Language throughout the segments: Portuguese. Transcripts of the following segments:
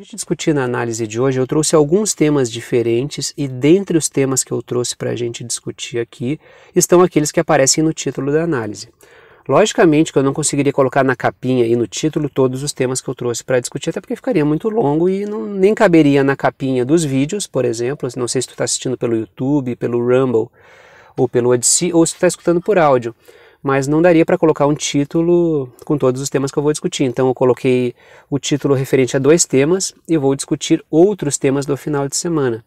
a gente discutir na análise de hoje, eu trouxe alguns temas diferentes e dentre os temas que eu trouxe para a gente discutir aqui estão aqueles que aparecem no título da análise. Logicamente que eu não conseguiria colocar na capinha e no título todos os temas que eu trouxe para discutir, até porque ficaria muito longo e não, nem caberia na capinha dos vídeos, por exemplo. Não sei se tu está assistindo pelo YouTube, pelo Rumble ou pelo Odyssey, ou se tu está escutando por áudio mas não daria para colocar um título com todos os temas que eu vou discutir. Então eu coloquei o título referente a dois temas e vou discutir outros temas do final de semana.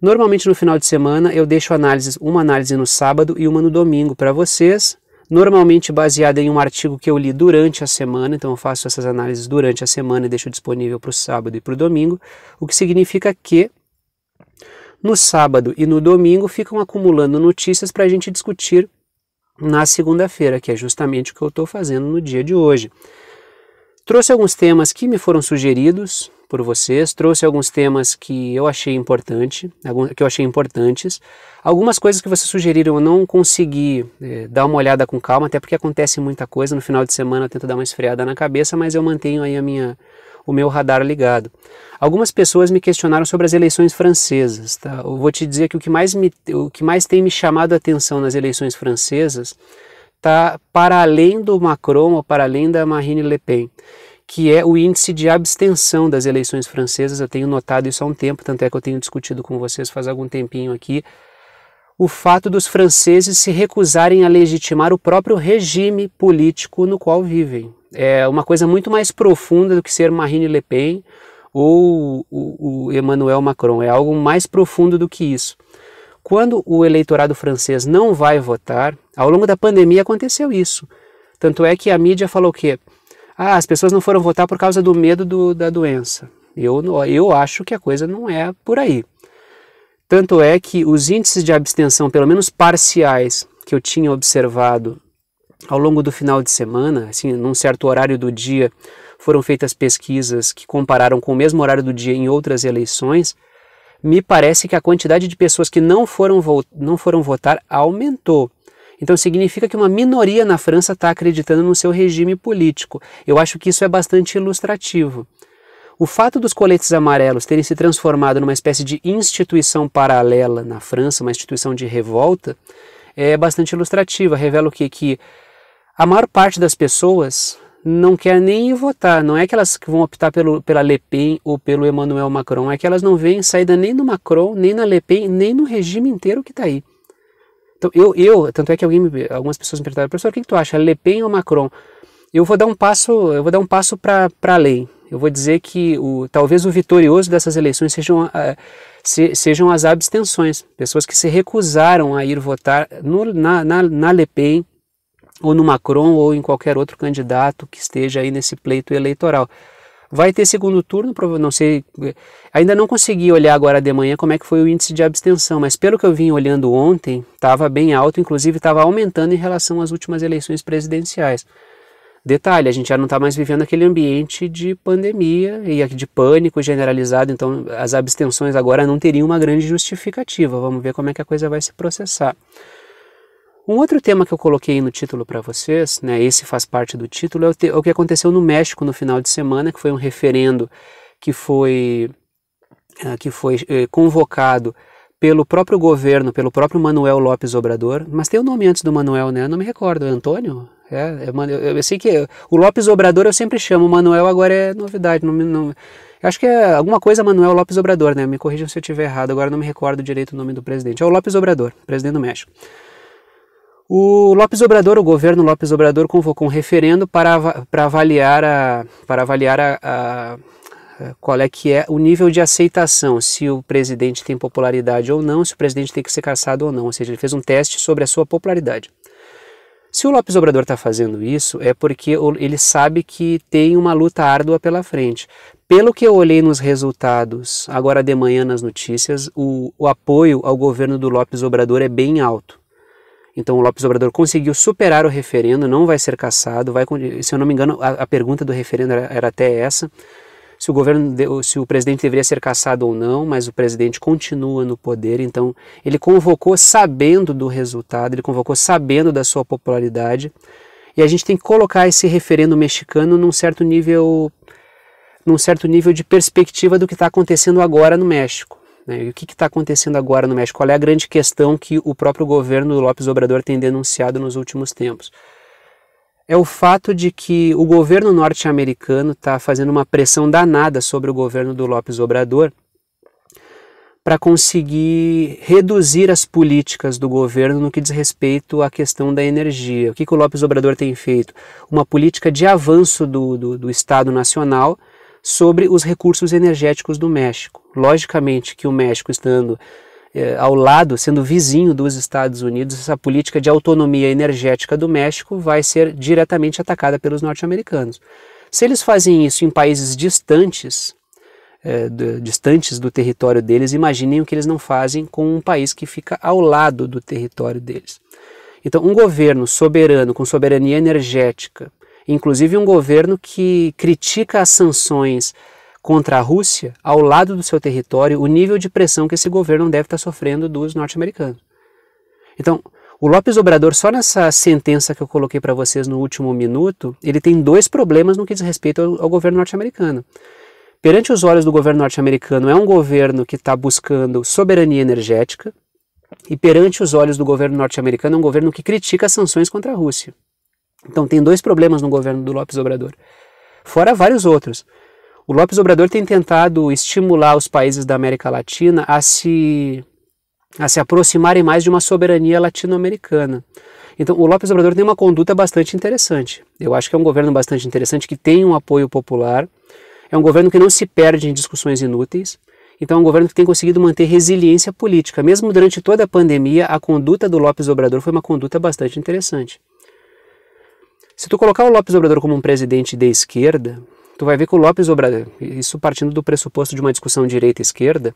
Normalmente no final de semana eu deixo análises, uma análise no sábado e uma no domingo para vocês, normalmente baseada em um artigo que eu li durante a semana, então eu faço essas análises durante a semana e deixo disponível para o sábado e para o domingo, o que significa que no sábado e no domingo ficam acumulando notícias para a gente discutir na segunda-feira, que é justamente o que eu estou fazendo no dia de hoje. Trouxe alguns temas que me foram sugeridos por vocês, trouxe alguns temas que eu achei importante, que eu achei importantes. Algumas coisas que vocês sugeriram eu não consegui eh, dar uma olhada com calma, até porque acontece muita coisa. No final de semana eu tento dar uma esfriada na cabeça, mas eu mantenho aí a minha, o meu radar ligado. Algumas pessoas me questionaram sobre as eleições francesas. Tá? Eu vou te dizer que o que, mais me, o que mais tem me chamado a atenção nas eleições francesas está para além do Macron ou para além da Marine Le Pen que é o índice de abstenção das eleições francesas. Eu tenho notado isso há um tempo, tanto é que eu tenho discutido com vocês faz algum tempinho aqui. O fato dos franceses se recusarem a legitimar o próprio regime político no qual vivem é uma coisa muito mais profunda do que ser Marine Le Pen ou o, o Emmanuel Macron. É algo mais profundo do que isso. Quando o eleitorado francês não vai votar, ao longo da pandemia aconteceu isso. Tanto é que a mídia falou que ah, as pessoas não foram votar por causa do medo do, da doença. Eu, eu acho que a coisa não é por aí. Tanto é que os índices de abstenção, pelo menos parciais, que eu tinha observado ao longo do final de semana, assim, num certo horário do dia, foram feitas pesquisas que compararam com o mesmo horário do dia em outras eleições, me parece que a quantidade de pessoas que não foram, não foram votar aumentou. Então significa que uma minoria na França está acreditando no seu regime político. Eu acho que isso é bastante ilustrativo. O fato dos coletes amarelos terem se transformado numa espécie de instituição paralela na França, uma instituição de revolta, é bastante ilustrativa. Revela o quê? que que a maior parte das pessoas não quer nem votar. Não é que elas vão optar pelo, pela Le Pen ou pelo Emmanuel Macron. É que elas não veem saída nem no Macron, nem na Le Pen, nem no regime inteiro que está aí. Então, eu, eu, tanto é que algumas pessoas me perguntaram, professor, o que, que tu acha, Le Pen ou Macron? Eu vou dar um passo, eu vou dar um passo para além. Eu vou dizer que o, talvez o vitorioso dessas eleições sejam, ah, se, sejam as abstenções, pessoas que se recusaram a ir votar no, na, na, na Le Pen, ou no Macron ou em qualquer outro candidato que esteja aí nesse pleito eleitoral. Vai ter segundo turno, não sei, ainda não consegui olhar agora de manhã como é que foi o índice de abstenção, mas pelo que eu vim olhando ontem, estava bem alto, inclusive estava aumentando em relação às últimas eleições presidenciais. Detalhe, a gente já não está mais vivendo aquele ambiente de pandemia e de pânico generalizado, então as abstenções agora não teriam uma grande justificativa. Vamos ver como é que a coisa vai se processar. Um outro tema que eu coloquei no título para vocês, né, esse faz parte do título, é o, é o, que aconteceu no México no final de semana, que foi um referendo que foi, eh, que foi eh, convocado pelo próprio governo, pelo próprio Manuel Lopes Obrador, mas tem o um nome antes do Manuel, né? Eu não me recordo, é Antônio? É, é eu, eu, sei que é, o Lopes Obrador eu sempre chamo, o Manuel agora é novidade. Não, não, acho que é alguma coisa Manuel Lopes Obrador, né? Me corrijam se eu estiver errado, agora não me recordo direito o nome do presidente. É o Lopes Obrador, presidente do México. O Lopes Obrador, o governo Lopes Obrador, convocou um referendo para, para avaliar, a, para avaliar a, a, qual é que é o nível de aceitação, se o presidente tem popularidade ou não, se o presidente tem que ser caçado ou não. Ou seja, ele fez um teste sobre a sua popularidade. Se o Lopes Obrador está fazendo isso, é porque ele sabe que tem uma luta árdua pela frente. Pelo que eu olhei nos resultados, agora de manhã nas notícias, o, o apoio ao governo do Lopes Obrador é bem alto. Então o Lopes Obrador conseguiu superar o referendo, não vai ser cassado, vai, se eu não me engano, a, a pergunta do referendo era, era até essa, se o governo, se o presidente deveria ser cassado ou não, mas o presidente continua no poder, então ele convocou sabendo do resultado, ele convocou sabendo da sua popularidade, e a gente tem que colocar esse referendo mexicano num certo nível num certo nível de perspectiva do que está acontecendo agora no México. Né? E o que está acontecendo agora no México? Qual é a grande questão que o próprio governo do López Obrador tem denunciado nos últimos tempos? É o fato de que o governo norte-americano está fazendo uma pressão danada sobre o governo do López Obrador para conseguir reduzir as políticas do governo no que diz respeito à questão da energia. O que, que o López Obrador tem feito? Uma política de avanço do, do, do Estado Nacional sobre os recursos energéticos do México logicamente que o México estando é, ao lado, sendo vizinho dos Estados Unidos, essa política de autonomia energética do México vai ser diretamente atacada pelos norte-americanos. Se eles fazem isso em países distantes, é, distantes do território deles, imaginem o que eles não fazem com um país que fica ao lado do território deles. Então, um governo soberano, com soberania energética, inclusive um governo que critica as sanções contra a Rússia, ao lado do seu território, o nível de pressão que esse governo deve estar sofrendo dos norte-americanos. Então, o Lopes Obrador, só nessa sentença que eu coloquei para vocês no último minuto, ele tem dois problemas no que diz respeito ao, ao governo norte-americano. Perante os olhos do governo norte-americano, é um governo que está buscando soberania energética, e perante os olhos do governo norte-americano, é um governo que critica as sanções contra a Rússia. Então, tem dois problemas no governo do Lopes Obrador, fora vários outros. O Lopes Obrador tem tentado estimular os países da América Latina a se, a se aproximarem mais de uma soberania latino-americana. Então, o Lopes Obrador tem uma conduta bastante interessante. Eu acho que é um governo bastante interessante, que tem um apoio popular, é um governo que não se perde em discussões inúteis, então é um governo que tem conseguido manter resiliência política. Mesmo durante toda a pandemia, a conduta do Lopes Obrador foi uma conduta bastante interessante. Se tu colocar o Lopes Obrador como um presidente de esquerda, tu vai ver que o Lopes Obrador, isso partindo do pressuposto de uma discussão direita-esquerda,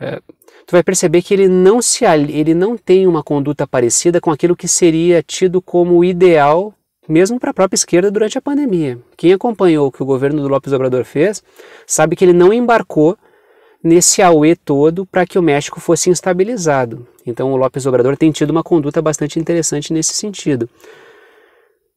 é, tu vai perceber que ele não, se, ele não tem uma conduta parecida com aquilo que seria tido como ideal mesmo para a própria esquerda durante a pandemia. Quem acompanhou o que o governo do Lopes Obrador fez, sabe que ele não embarcou nesse auê todo para que o México fosse instabilizado. Então o Lopes Obrador tem tido uma conduta bastante interessante nesse sentido.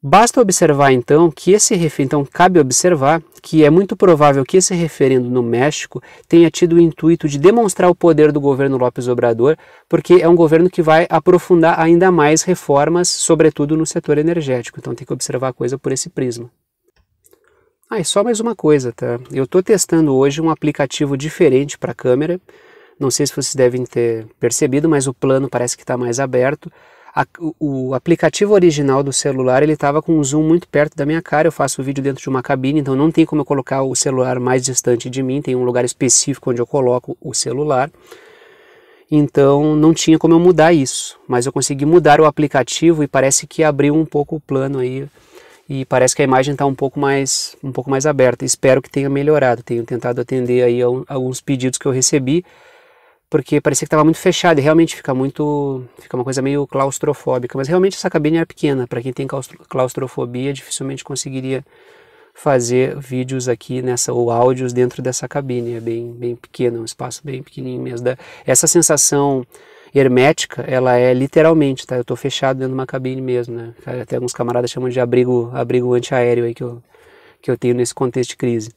Basta observar então que esse então cabe observar que é muito provável que esse referendo no México tenha tido o intuito de demonstrar o poder do governo López Obrador, porque é um governo que vai aprofundar ainda mais reformas, sobretudo no setor energético. Então tem que observar a coisa por esse prisma. Ah, e só mais uma coisa, tá? Eu estou testando hoje um aplicativo diferente para a câmera. Não sei se vocês devem ter percebido, mas o plano parece que está mais aberto a, o, aplicativo original do celular ele estava com um zoom muito perto da minha cara. Eu faço o vídeo dentro de uma cabine, então não tem como eu colocar o celular mais distante de mim. Tem um lugar específico onde eu coloco o celular. Então não tinha como eu mudar isso, mas eu consegui mudar o aplicativo e parece que abriu um pouco o plano aí e parece que a imagem está um pouco mais um pouco mais aberta. Espero que tenha melhorado. Tenho tentado atender aí alguns pedidos que eu recebi porque parecia que estava muito fechado e realmente fica muito, fica uma coisa meio claustrofóbica, mas realmente essa cabine era pequena, para quem tem claustrofobia dificilmente conseguiria fazer vídeos aqui nessa ou áudios dentro dessa cabine, é bem bem pequena, um espaço bem pequenininho mesmo. Essa sensação hermética, ela é literalmente, tá? Eu estou fechado dentro de uma cabine mesmo, né? Até alguns camaradas chamam de abrigo, abrigo antiaéreo aí que eu que eu tenho nesse contexto de crise.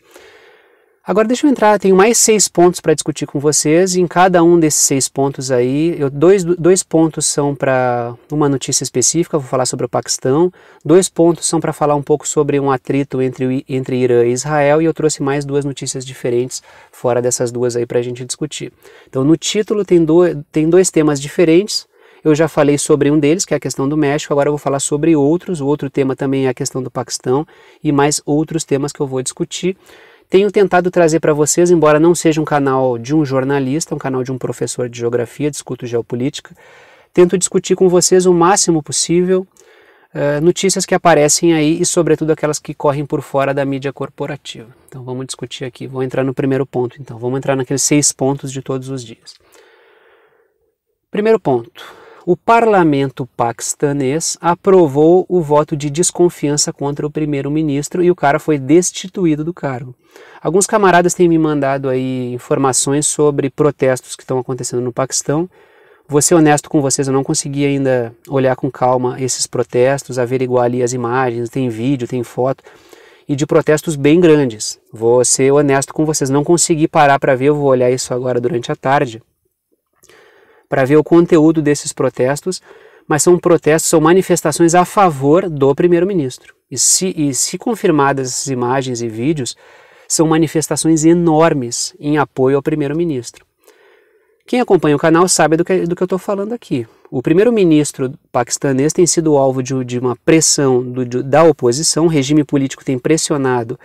Agora deixa eu entrar, tenho mais seis pontos para discutir com vocês, e em cada um desses seis pontos aí, eu, dois, dois pontos são para uma notícia específica, vou falar sobre o Paquistão, dois pontos são para falar um pouco sobre um atrito entre, entre Irã e Israel, e eu trouxe mais duas notícias diferentes fora dessas duas aí para a gente discutir. Então no título tem, do, tem dois temas diferentes, eu já falei sobre um deles, que é a questão do México, agora eu vou falar sobre outros, o outro tema também é a questão do Paquistão, e mais outros temas que eu vou discutir. Tenho tentado trazer para vocês, embora não seja um canal de um jornalista, um canal de um professor de geografia, discuto geopolítica, tento discutir com vocês o máximo possível uh, notícias que aparecem aí e, sobretudo, aquelas que correm por fora da mídia corporativa. Então vamos discutir aqui, vou entrar no primeiro ponto, então, vamos entrar naqueles seis pontos de todos os dias. Primeiro ponto, o parlamento paquistanês aprovou o voto de desconfiança contra o primeiro-ministro e o cara foi destituído do cargo. Alguns camaradas têm me mandado aí informações sobre protestos que estão acontecendo no Paquistão. Vou ser honesto com vocês, eu não consegui ainda olhar com calma esses protestos, averiguar ali as imagens, tem vídeo, tem foto, e de protestos bem grandes. Vou ser honesto com vocês, não consegui parar para ver, eu vou olhar isso agora durante a tarde para ver o conteúdo desses protestos, mas são protestos, são manifestações a favor do primeiro-ministro. E se, e se confirmadas essas imagens e vídeos, são manifestações enormes em apoio ao primeiro-ministro. Quem acompanha o canal sabe do que, do que eu estou falando aqui. O primeiro-ministro paquistanês tem sido alvo de, de uma pressão do, de, da oposição, o regime político tem pressionado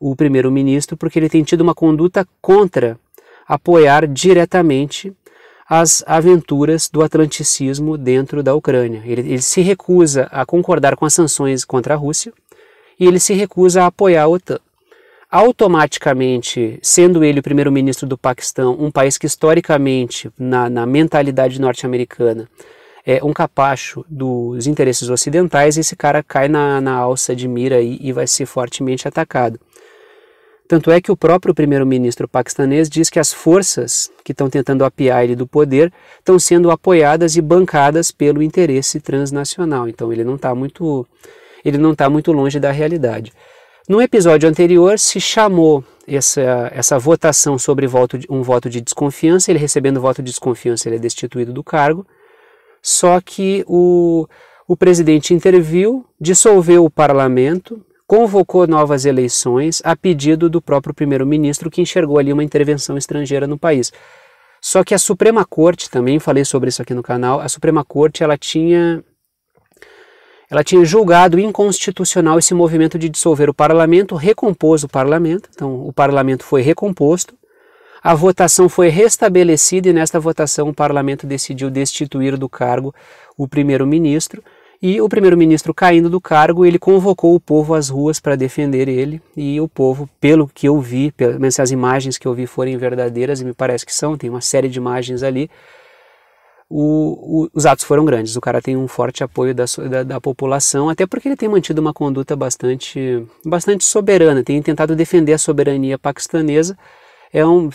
o primeiro-ministro porque ele tem tido uma conduta contra apoiar diretamente as aventuras do atlanticismo dentro da Ucrânia. Ele, ele se recusa a concordar com as sanções contra a Rússia e ele se recusa a apoiar a OTAN. Automaticamente, sendo ele o primeiro-ministro do Paquistão, um país que historicamente, na, na mentalidade norte-americana, é um capacho dos interesses ocidentais, esse cara cai na, na alça de mira e, e vai ser fortemente atacado. Tanto é que o próprio primeiro-ministro paquistanês diz que as forças que estão tentando apiar ele do poder estão sendo apoiadas e bancadas pelo interesse transnacional. Então ele não está muito, ele não tá muito longe da realidade. No episódio anterior se chamou essa, essa votação sobre voto um voto de desconfiança. Ele recebendo voto de desconfiança ele é destituído do cargo. Só que o o presidente interviu, dissolveu o parlamento, convocou novas eleições a pedido do próprio primeiro-ministro, que enxergou ali uma intervenção estrangeira no país. Só que a Suprema Corte, também falei sobre isso aqui no canal, a Suprema Corte ela tinha ela tinha julgado inconstitucional esse movimento de dissolver o parlamento, recompôs o parlamento, então o parlamento foi recomposto, a votação foi restabelecida e nesta votação o parlamento decidiu destituir do cargo o primeiro-ministro. E o primeiro-ministro caindo do cargo, ele convocou o povo às ruas para defender ele, e o povo, pelo que eu vi, pelo menos se as imagens que eu vi forem verdadeiras, e me parece que são, tem uma série de imagens ali, o, o, os atos foram grandes. O cara tem um forte apoio da, da, da, população, até porque ele tem mantido uma conduta bastante, bastante soberana, tem tentado defender a soberania paquistanesa, é um,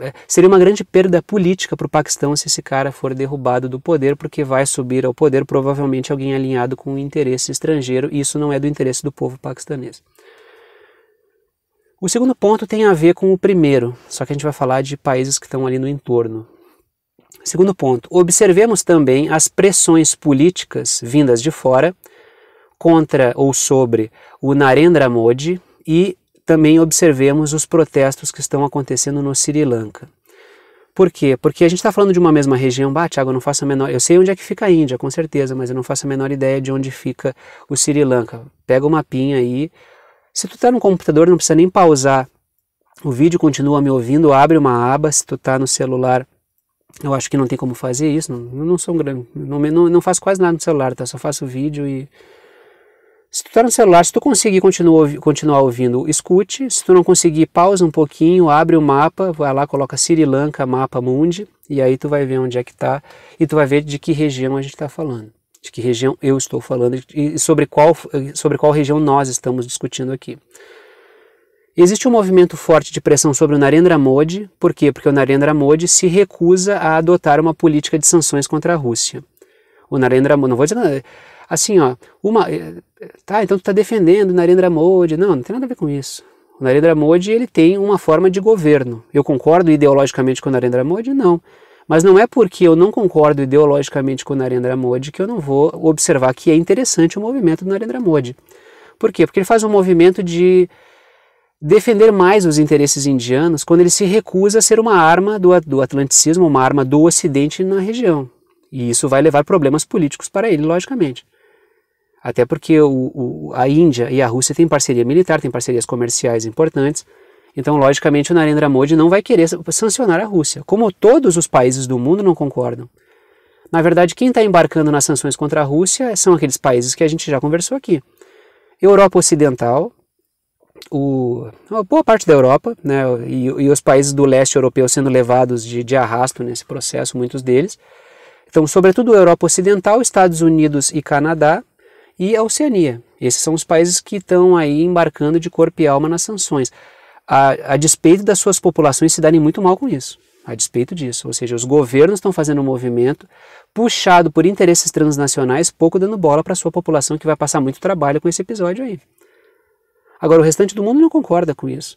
é, seria uma grande perda política para o Paquistão se esse cara for derrubado do poder, porque vai subir ao poder provavelmente alguém alinhado com o um interesse estrangeiro, e isso não é do interesse do povo paquistanês. O segundo ponto tem a ver com o primeiro, só que a gente vai falar de países que estão ali no entorno. Segundo ponto, observemos também as pressões políticas vindas de fora contra ou sobre o Narendra Modi e também observemos os protestos que estão acontecendo no Sri Lanka. Por quê? Porque a gente está falando de uma mesma região. Bah, Thiago, eu não faço a menor. Eu sei onde é que fica a Índia, com certeza, mas eu não faço a menor ideia de onde fica o Sri Lanka. Pega o mapinha aí. Se tu está no computador, não precisa nem pausar. O vídeo continua me ouvindo, abre uma aba. Se tu está no celular, eu acho que não tem como fazer isso. Não, não sou um grande. Não, não, não faço quase nada no celular, tá? Só faço vídeo e se tu tá no celular, se tu conseguir continuar, continuar ouvindo, escute. Se tu não conseguir, pausa um pouquinho, abre o mapa, vai lá, coloca Sri Lanka, mapa mundi, e aí tu vai ver onde é que tá, e tu vai ver de que região a gente está falando, de que região eu estou falando e sobre qual, sobre qual região nós estamos discutindo aqui. Existe um movimento forte de pressão sobre o Narendra Modi, por quê? Porque o Narendra Modi se recusa a adotar uma política de sanções contra a Rússia. O Narendra Modi, não vou dizer nada, assim, ó, uma, eh, tá, então tu tá defendendo Narendra Modi. Não, não tem nada a ver com isso. O Narendra Modi, ele tem uma forma de governo. Eu concordo ideologicamente com o Narendra Modi? Não. Mas não é porque eu não concordo ideologicamente com o Narendra Modi que eu não vou observar que é interessante o movimento do Narendra Modi. Por quê? Porque ele faz um movimento de defender mais os interesses indianos quando ele se recusa a ser uma arma do, do atlanticismo, uma arma do ocidente na região. E isso vai levar problemas políticos para ele, logicamente. Até porque o, o, a Índia e a Rússia têm parceria militar, têm parcerias comerciais importantes. Então, logicamente, o Narendra Modi não vai querer sancionar a Rússia, como todos os países do mundo não concordam. Na verdade, quem está embarcando nas sanções contra a Rússia são aqueles países que a gente já conversou aqui. Europa Ocidental, o, uma boa parte da Europa, né, e, e, os países do leste europeu sendo levados de, de arrasto nesse processo, muitos deles. Então, sobretudo a Europa Ocidental, Estados Unidos e Canadá, e a Oceania. Esses são os países que estão aí embarcando de corpo e alma nas sanções, a, a despeito das suas populações se darem muito mal com isso. A despeito disso, ou seja, os governos estão fazendo um movimento puxado por interesses transnacionais, pouco dando bola para a sua população que vai passar muito trabalho com esse episódio aí. Agora, o restante do mundo não concorda com isso.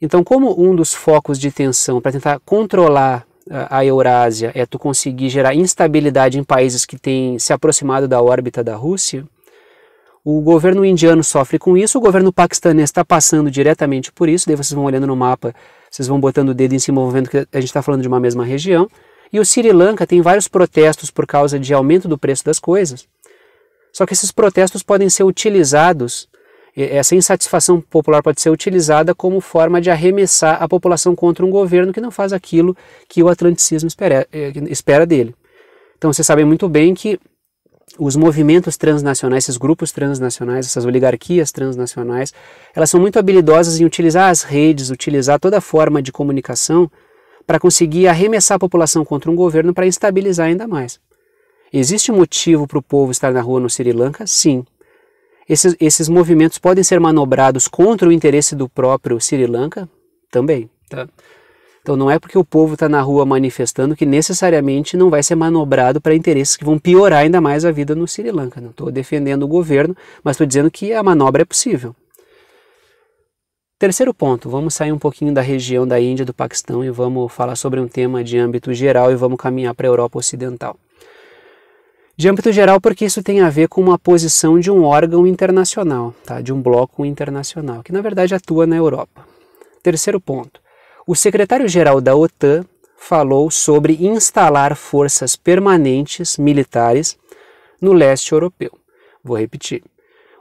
Então, como um dos focos de tensão para tentar controlar a Eurásia é tu conseguir gerar instabilidade em países que têm se aproximado da órbita da Rússia, o governo indiano sofre com isso, o governo paquistanês está passando diretamente por isso, daí vocês vão olhando no mapa, vocês vão botando o dedo em cima, vão vendo que a gente está falando de uma mesma região. E o Sri Lanka tem vários protestos por causa de aumento do preço das coisas. Só que esses protestos podem ser utilizados é, essa insatisfação popular pode ser utilizada como forma de arremessar a população contra um governo que não faz aquilo que o atlanticismo espera, é, espera dele. Então vocês sabem muito bem que os movimentos transnacionais, esses grupos transnacionais, essas oligarquias transnacionais, elas são muito habilidosas em utilizar as redes, utilizar toda forma de comunicação para conseguir arremessar a população contra um governo para instabilizar ainda mais. Existe motivo para o povo estar na rua no Sri Lanka? Sim. Esses, esses movimentos podem ser manobrados contra o interesse do próprio Sri Lanka também. Tá? Então não é porque o povo está na rua manifestando que necessariamente não vai ser manobrado para interesses que vão piorar ainda mais a vida no Sri Lanka. Não estou defendendo o governo, mas estou dizendo que a manobra é possível. Terceiro ponto, vamos sair um pouquinho da região da Índia, do Paquistão e vamos falar sobre um tema de âmbito geral e vamos caminhar para a Europa Ocidental. De âmbito geral, porque isso tem a ver com uma posição de um órgão internacional, tá? de um bloco internacional, que na verdade atua na Europa. Terceiro ponto: o secretário-geral da OTAN falou sobre instalar forças permanentes militares no leste europeu. Vou repetir.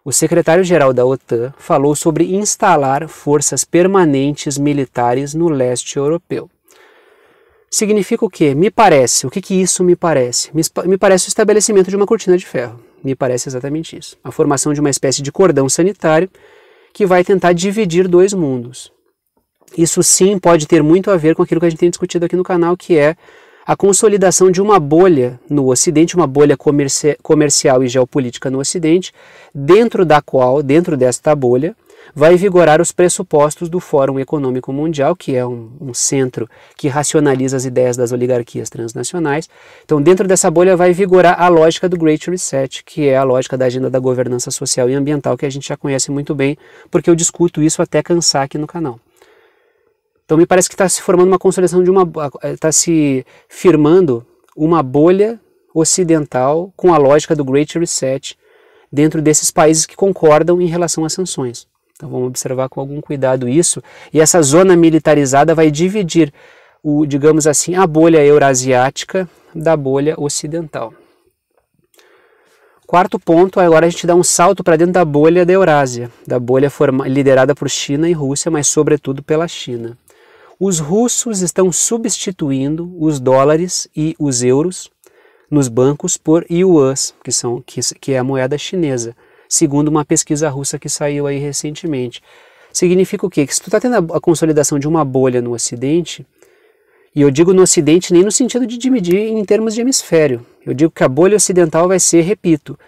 O secretário-geral da OTAN falou sobre instalar forças permanentes militares no leste europeu significa o quê? Me parece. O que, que isso me parece? Me, me parece o estabelecimento de uma cortina de ferro. Me parece exatamente isso. A formação de uma espécie de cordão sanitário que vai tentar dividir dois mundos. Isso sim pode ter muito a ver com aquilo que a gente tem discutido aqui no canal, que é a consolidação de uma bolha no Ocidente, uma bolha comerci comercial e geopolítica no Ocidente, dentro da qual, dentro desta bolha, vai vigorar os pressupostos do Fórum Econômico Mundial, que é um, um, centro que racionaliza as ideias das oligarquias transnacionais. Então, dentro dessa bolha, vai vigorar a lógica do Great Reset, que é a lógica da agenda da governança social e ambiental, que a gente já conhece muito bem, porque eu discuto isso até cansar aqui no canal. Então, me parece que está se formando uma consolidação de uma. está se firmando uma bolha ocidental com a lógica do Great Reset dentro desses países que concordam em relação às sanções. Então vamos observar com algum cuidado isso. E essa zona militarizada vai dividir, o, digamos assim, a bolha eurasiática da bolha ocidental. Quarto ponto, agora a gente dá um salto para dentro da bolha da Eurásia, da bolha liderada por China e Rússia, mas sobretudo pela China. Os russos estão substituindo os dólares e os euros nos bancos por yuans, que, são, que, que é a moeda chinesa segundo uma pesquisa russa que saiu aí recentemente. Significa o quê? Que se tu está tendo a, consolidação de uma bolha no Ocidente, e eu digo no Ocidente nem no sentido de dividir em termos de hemisfério. Eu digo que a bolha ocidental vai ser, repito,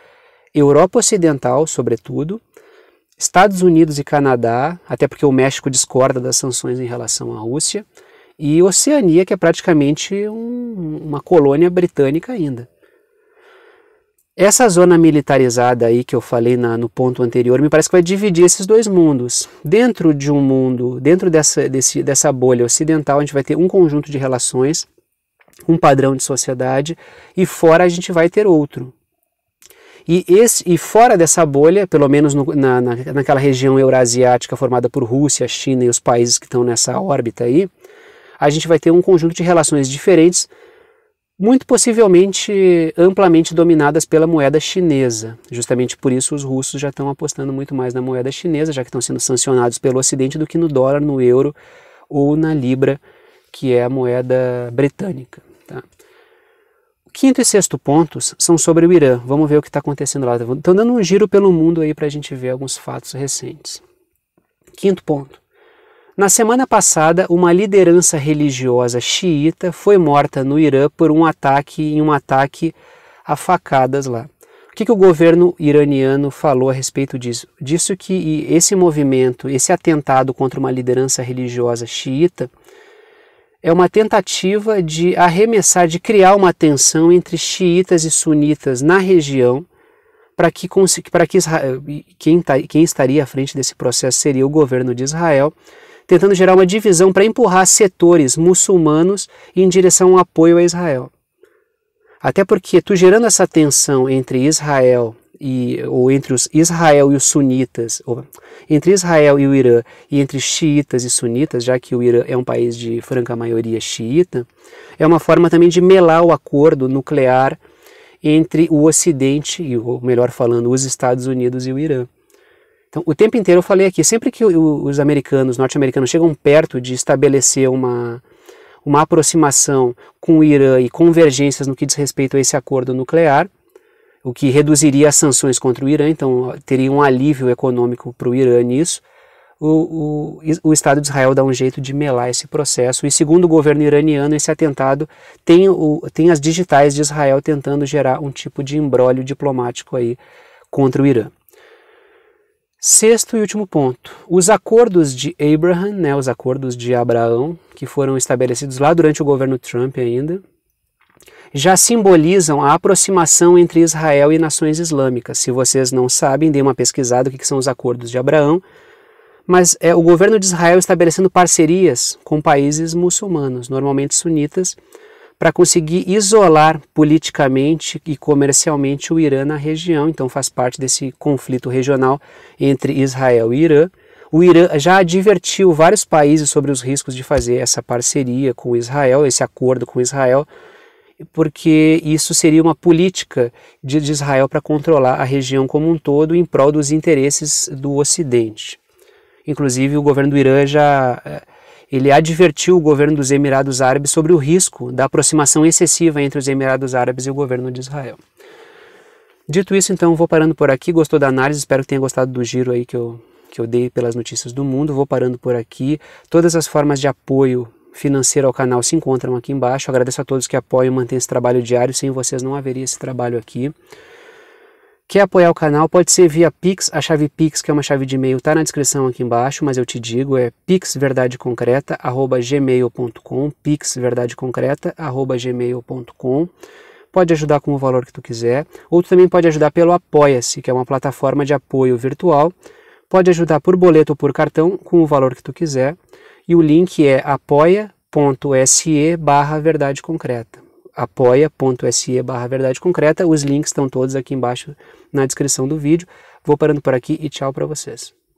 Europa Ocidental, sobretudo, Estados Unidos e Canadá, até porque o México discorda das sanções em relação à Rússia, e Oceania, que é praticamente um, uma colônia britânica ainda. Essa zona militarizada aí que eu falei na, no ponto anterior, me parece que vai dividir esses dois mundos. Dentro de um mundo, dentro dessa, desse, dessa bolha ocidental, a gente vai ter um conjunto de relações, um padrão de sociedade, e fora a gente vai ter outro. E, esse, e fora dessa bolha, pelo menos no, na, na, naquela região eurasiática formada por Rússia, China e os países que estão nessa órbita aí, a gente vai ter um conjunto de relações diferentes muito possivelmente amplamente dominadas pela moeda chinesa. Justamente por isso os russos já estão apostando muito mais na moeda chinesa, já que estão sendo sancionados pelo Ocidente, do que no dólar, no euro ou na libra, que é a moeda britânica. Tá? O quinto e sexto pontos são sobre o Irã. Vamos ver o que está acontecendo lá. Estão dando um giro pelo mundo aí para a gente ver alguns fatos recentes. Quinto ponto. Na semana passada, uma liderança religiosa xiita foi morta no Irã por um ataque em um ataque a facadas lá. O que, que o governo iraniano falou a respeito disso? Disso que esse movimento, esse atentado contra uma liderança religiosa xiita, é uma tentativa de arremessar, de criar uma tensão entre xiitas e sunitas na região, para que, para que Israel, quem, tá, quem estaria à frente desse processo seria o governo de Israel, tentando gerar uma divisão para empurrar setores muçulmanos em direção ao apoio a Israel. Até porque tu gerando essa tensão entre Israel e, ou entre os Israel e os sunitas, ou entre Israel e o Irã, e entre xiitas e sunitas, já que o Irã é um país de franca maioria xiita, é uma forma também de melar o acordo nuclear entre o Ocidente, e ou melhor falando, os Estados Unidos e o Irã. Então, o tempo inteiro eu falei aqui, sempre que os americanos, norte-americanos chegam perto de estabelecer uma, uma aproximação com o Irã e convergências no que diz respeito a esse acordo nuclear, o que reduziria as sanções contra o Irã, então teria um alívio econômico para o Irã nisso. O, o, o, Estado de Israel dá um jeito de melar esse processo, e segundo o governo iraniano, esse atentado tem, o, tem as digitais de Israel tentando gerar um tipo de embrólio diplomático aí contra o Irã. Sexto e último ponto: os acordos de Abraham, né, os acordos de Abraão, que foram estabelecidos lá durante o governo Trump ainda, já simbolizam a aproximação entre Israel e nações islâmicas. Se vocês não sabem, dê uma pesquisada o que são os acordos de Abraão. Mas é o governo de Israel estabelecendo parcerias com países muçulmanos, normalmente sunitas, para conseguir isolar politicamente e comercialmente o Irã na região. Então faz parte desse conflito regional entre Israel e Irã. O Irã já advertiu vários países sobre os riscos de fazer essa parceria com Israel, esse acordo com Israel, porque isso seria uma política de, Israel para controlar a região como um todo em prol dos interesses do Ocidente. Inclusive, o governo do Irã já eh, ele advertiu o governo dos Emirados Árabes sobre o risco da aproximação excessiva entre os Emirados Árabes e o governo de Israel. Dito isso, então, vou parando por aqui. Gostou da análise? Espero que tenha gostado do giro aí que eu, que eu dei pelas notícias do mundo. Vou parando por aqui. Todas as formas de apoio financeiro ao canal se encontram aqui embaixo. Agradeço a todos que apoiam e mantêm esse trabalho diário. Sem vocês não haveria esse trabalho aqui. Quer apoiar o canal? Pode ser via Pix, a chave Pix, que é uma chave de e-mail, tá na descrição aqui embaixo, mas eu te digo, é pixverdadeconcreta@gmail.com, pixverdadeconcreta@gmail.com. Pode ajudar com o valor que tu quiser, ou tu também pode ajudar pelo Apoia-se, que é uma plataforma de apoio virtual. Pode ajudar por boleto ou por cartão, com o valor que tu quiser, e o link é apoia.se/verdadeconcreta apoia.se barra verdade concreta. Os links estão todos aqui embaixo na descrição do vídeo. Vou parando por aqui e tchau para vocês.